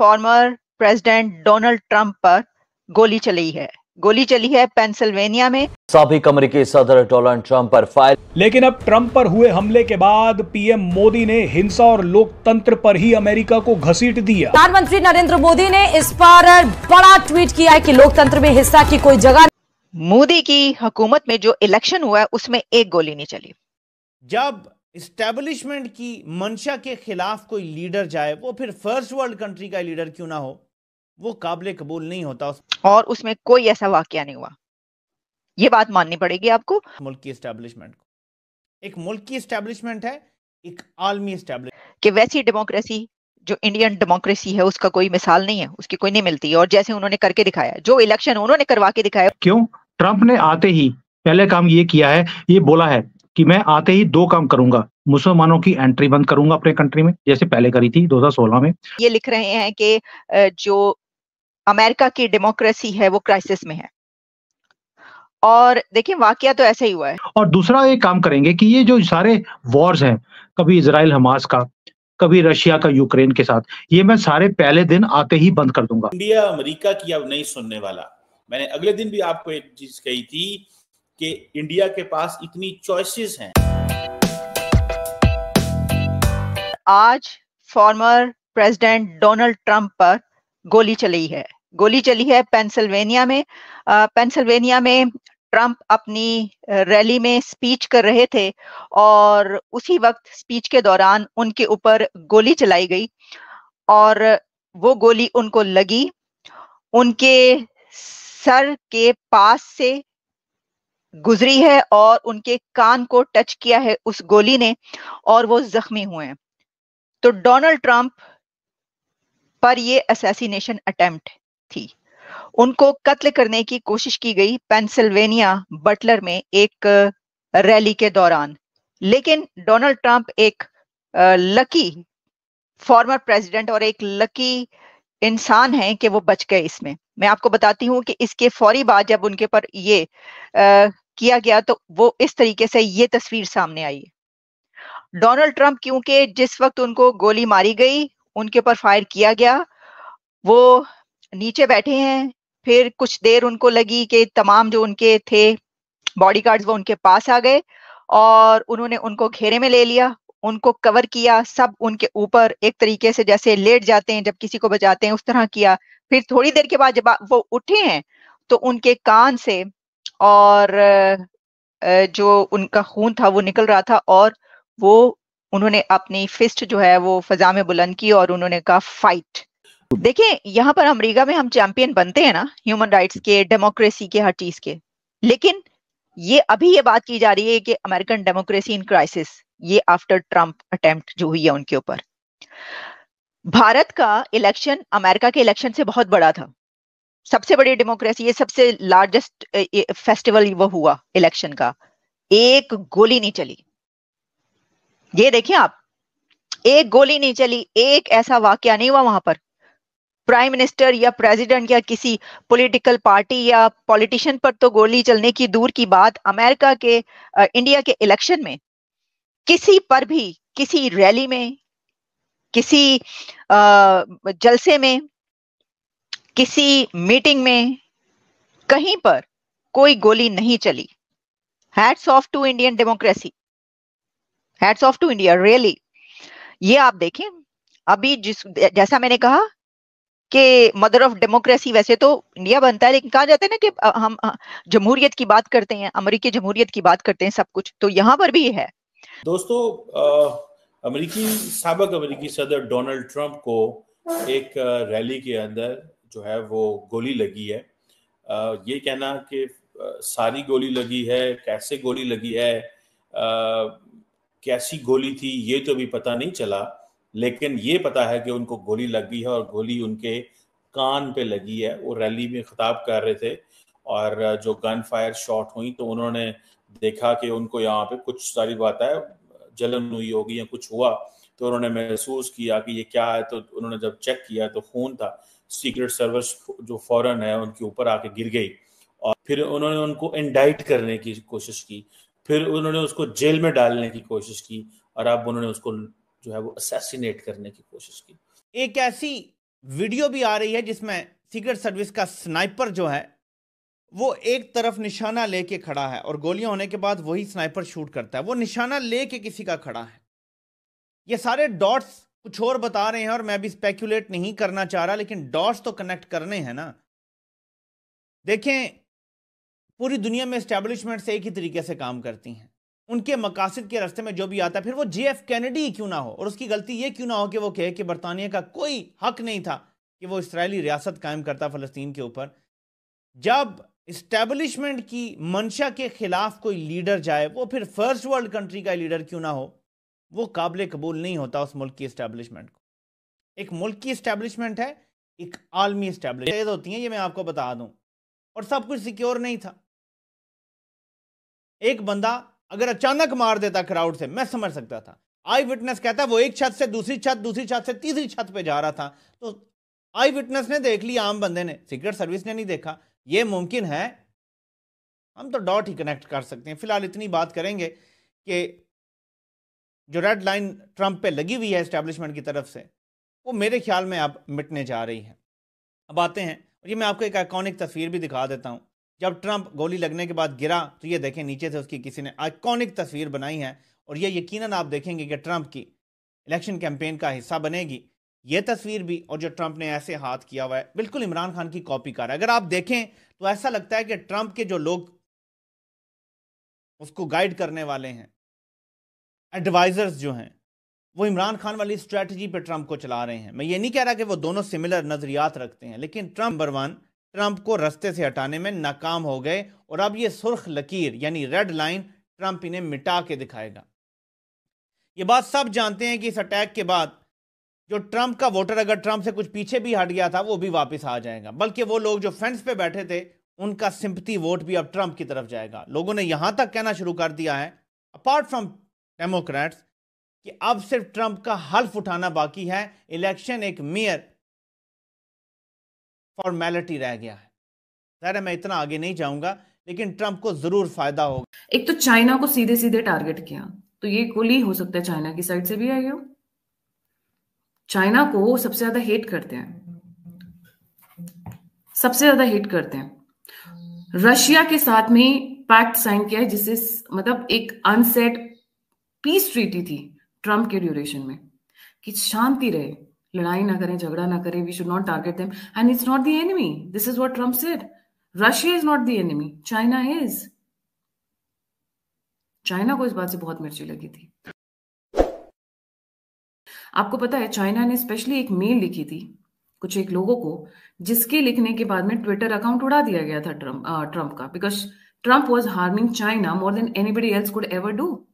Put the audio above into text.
former president Donald Trump पर गोली चली है गोली चली है पेंसिल्वेनिया में सबक अमरीकी सदर डोनाल्ड ट्रंप पर फायर लेकिन अब ट्रंप पर हुए हमले के बाद पीएम मोदी ने हिंसा और लोकतंत्र पर ही अमेरिका को घसीट दिया प्रधानमंत्री नरेंद्र मोदी ने इस पर बड़ा ट्वीट किया है कि लोकतंत्र में हिंसा की कोई जगह मोदी की हुकूमत में जो इलेक्शन हुआ है उसमें एक गोली नहीं चली जब इस्टेब्लिशमेंट की मंशा के खिलाफ कोई लीडर जाए वो फिर फर्स्ट वर्ल्ड कंट्री का लीडर क्यों ना हो वो काबिल कबूल नहीं होता उस... और उसमें कोई ऐसा वाक्य नहीं हुआ ये बात माननी पड़ेगी आपको मुल्क की इस्टेब्लिशमेंट को एक मुल्क की इस्टेब्लिशमेंट है एक आलमी कि वैसी डेमोक्रेसी जो इंडियन डेमोक्रेसी है उसका कोई मिसाल नहीं है उसकी कोई नहीं मिलती और जैसे उन्होंने करके दिखाया जो इलेक्शन उन्होंने करवा के दिखाया क्यों ट्रंप ने आते ही पहले काम ये किया है ये बोला है कि मैं आते ही दो काम करूंगा मुसलमानों की एंट्री बंद करूंगा अपने कंट्री में जैसे पहले करी थी 2016 में ये लिख रहे हैं कि जो अमेरिका की डेमोक्रेसी है वो क्राइसिस में है और देखिए वाकया तो ऐसा ही हुआ है और दूसरा ये काम करेंगे कि ये जो सारे वॉर्स हैं कभी इसराइल हमास का कभी रशिया का यूक्रेन के साथ ये मैं सारे पहले दिन आते ही बंद कर दूंगा इंडिया अमेरिका की अब नहीं सुनने वाला मैंने अगले दिन भी आपको एक चीज कही थी कि इंडिया के पास इतनी चॉइसेस हैं आज फॉर्मर प्रेसिडेंट डोनाल्ड ट्रंप पर गोली चली है गोली चली है पेंसिल्वेनिया में पेंसिल्वेनिया में ट्रंप अपनी रैली में स्पीच कर रहे थे और उसी वक्त स्पीच के दौरान उनके ऊपर गोली चलाई गई और वो गोली उनको लगी उनके सर के पास से गुजरी है और उनके कान को टच किया है उस गोली ने और वो जख्मी हुए हैं तो डोनाल्ड ट्रंप पर ये असैसिनेशन अटेम्प्ट थी उनको कत्ल करने की कोशिश की गई पेंसिल्वेनिया बटलर में एक रैली के दौरान लेकिन डोनाल्ड ट्रंप एक लकी फॉर्मर प्रेसिडेंट और एक लकी इंसान है कि वो बच गए इसमें मैं आपको बताती हूँ कि इसके फौरी बाद जब उनके पर ये किया गया तो वो इस तरीके से ये तस्वीर सामने आई डोनाल्ड ट्रंप क्योंकि जिस वक्त उनको गोली मारी गई उनके ऊपर फायर किया गया वो नीचे बैठे हैं फिर कुछ देर उनको लगी कि तमाम जो उनके थे बॉडीगार्ड्स वो उनके पास आ गए और उन्होंने उनको घेरे में ले लिया उनको कवर किया सब उनके ऊपर एक तरीके से जैसे लेट जाते हैं जब किसी को बचाते हैं उस तरह किया फिर थोड़ी देर के बाद जब वो उठे हैं तो उनके कान से और जो उनका खून था वो निकल रहा था और वो उन्होंने अपनी फिस्ट जो है वो फजा में बुलंद की और उन्होंने कहा फाइट देखिए यहाँ पर अमेरिका में हम चैंपियन बनते हैं ना ह्यूमन राइट्स के डेमोक्रेसी के हर चीज के लेकिन ये अभी ये बात की जा रही है कि अमेरिकन डेमोक्रेसी इन क्राइसिस ये आफ्टर ट्रम्प अटेम्प्ट जो हुई है उनके ऊपर भारत का इलेक्शन अमेरिका के इलेक्शन से बहुत बड़ा था सबसे बड़ी डेमोक्रेसी ये सबसे लार्जेस्ट फेस्टिवल वो हुआ इलेक्शन का एक गोली नहीं चली ये देखिए आप एक गोली नहीं चली एक ऐसा वाक्य नहीं हुआ वहां पर प्राइम मिनिस्टर या प्रेसिडेंट या किसी पॉलिटिकल पार्टी या पॉलिटिशियन पर तो गोली चलने की दूर की बात अमेरिका के इंडिया के इलेक्शन में किसी पर भी किसी रैली में किसी जलसे में किसी मीटिंग में कहीं पर कोई गोली नहीं चली hats off to Indian democracy hats off to India really ये आप देखें अभी जिस जैसा मैंने कहा कि मदर ऑफ डेमोक्रेसी वैसे तो इंडिया बनता है लेकिन कहा जाता है ना कि हम जमहूरियत की बात करते हैं अमरीकी जमहूरियत की बात करते हैं सब कुछ तो यहाँ पर भी है दोस्तों अमेरिकी सबक अमेरिकी सदर डोनाल्ड ट्रंप को एक रैली के अंदर जो है वो गोली लगी है ये कहना कि सारी गोली लगी है कैसे गोली लगी है कैसी गोली थी ये तो अभी पता नहीं चला लेकिन ये पता है कि उनको गोली लगी है और गोली उनके कान पे लगी है वो रैली में खिताब कर रहे थे और जो गन फायर शॉट हुई तो उन्होंने देखा कि उनको यहाँ पे कुछ सारी बात है जलन हुई होगी या कुछ हुआ तो उन्होंने महसूस किया कि ये क्या है तो उन्होंने जब चेक किया तो खून था सीक्रेट सर्विस जो फॉरन है उनके ऊपर आके गिर गई और फिर उन्होंने उनको इंडाइट करने की कोशिश की फिर उन्होंने उसको जेल में डालने की कोशिश की और अब उन्होंने उसको जो है वो असैसिनेट करने की कोशिश की एक ऐसी वीडियो भी आ रही है जिसमें सीक्रेट सर्विस का स्नाइपर जो है वो एक तरफ निशाना लेके खड़ा है और गोलियां होने के बाद वही स्नाइपर शूट करता है वो निशाना लेके किसी का खड़ा है ये सारे डॉट्स कुछ और बता रहे हैं और मैं भी स्पेक्यूलेट नहीं करना चाह रहा लेकिन डॉट्स तो कनेक्ट करने हैं ना देखें पूरी दुनिया में से एक ही तरीके से काम करती हैं उनके मकासद के रास्ते में जो भी आता है फिर वो जे एफ कैनेडी क्यों ना हो और उसकी गलती ये क्यों ना हो कि वो कहे कि बरतानिया का कोई हक नहीं था कि वो इसराइली रियासत कायम करता फ़लस्तीन के ऊपर जब इस्टेब्लिशमेंट की मंशा के खिलाफ कोई लीडर जाए वो फिर फर्स्ट वर्ल्ड कंट्री का लीडर क्यों ना हो वो काबिल कबूल नहीं होता उस मुल्क की इस्टेब्लिशमेंट को एक मुल्क की इस्टेब्लिशमेंट है एक आलमी इस्टेब्लिशमेंट होती हैं ये मैं आपको बता दूं और सब कुछ सिक्योर नहीं था एक बंदा अगर अचानक मार देता क्राउड से मैं समझ सकता था आई विटनेस कहता वो एक छत से दूसरी छत दूसरी छत से तीसरी छत पे जा रहा था तो आई विटनेस ने देख लिया आम बंदे ने सीक्रेट सर्विस ने नहीं देखा ये मुमकिन है हम तो डॉट ही कनेक्ट कर सकते हैं फिलहाल इतनी बात करेंगे कि जो रेड लाइन ट्रंप पे लगी हुई है इस्टेब्लिशमेंट की तरफ से वो मेरे ख्याल में अब मिटने जा रही है अब आते हैं और ये मैं आपको एक आइकॉनिक तस्वीर भी दिखा देता हूँ जब ट्रंप गोली लगने के बाद गिरा तो ये देखें नीचे से उसकी किसी ने आइकॉनिक तस्वीर बनाई है और ये यकीनन आप देखेंगे कि ट्रंप की इलेक्शन कैंपेन का हिस्सा बनेगी ये तस्वीर भी और जो ट्रंप ने ऐसे हाथ किया हुआ है बिल्कुल इमरान खान की कॉपी कर अगर आप देखें तो ऐसा लगता है कि ट्रंप के जो लोग उसको गाइड करने वाले हैं एडवाइज़र्स जो हैं वो इमरान खान वाली स्ट्रेटजी पे ट्रंप को चला रहे हैं मैं ये नहीं कह रहा कि वो दोनों सिमिलर नज़रियात रखते हैं लेकिन ट्रंप नंबर वन ट्रंप को रस्ते से हटाने में नाकाम हो गए और अब ये सुर्ख लकीर यानी रेड लाइन ट्रंप इन्हें मिटा के दिखाएगा ये बात सब जानते हैं कि इस अटैक के बाद जो ट्रंप का वोटर अगर ट्रंप से कुछ पीछे भी हट गया था वो भी वापस आ जाएगा बल्कि वो लोग जो फेंस पे बैठे थे उनका सिंपति वोट भी अब ट्रंप की तरफ जाएगा लोगों ने यहां तक कहना शुरू कर दिया है अपार्ट फ्रॉम डेमोक्रेट्स कि अब सिर्फ ट्रंप का हल्फ उठाना बाकी है इलेक्शन एक मेयर फॉर्मेलिटी रह गया है जहर मैं इतना आगे नहीं जाऊंगा लेकिन ट्रंप को जरूर फायदा होगा एक तो चाइना को सीधे सीधे टारगेट किया तो ये गोली हो सकता है चाइना की साइड से भी आई हो चाइना को सबसे ज्यादा हेट करते हैं सबसे ज्यादा हेट करते हैं रशिया के साथ में पैक्ट साइन किया है जिससे मतलब एक अनसेट पीस ट्रीटी थी ट्रम्प के ड्यूरेशन में कि शांति रहे लड़ाई ना करें झगड़ा ना करें we should not target them and it's not the enemy this is what Trump said Russia is not the enemy China is China को इस बात से बहुत मिर्ची लगी थी आपको पता है चाइना ने स्पेशली एक मेल लिखी थी कुछ एक लोगों को जिसके लिखने के बाद में ट्विटर अकाउंट उड़ा दिया गया था ट्रम्प ट्रम्प uh, का because Trump was harming China more than anybody else could ever do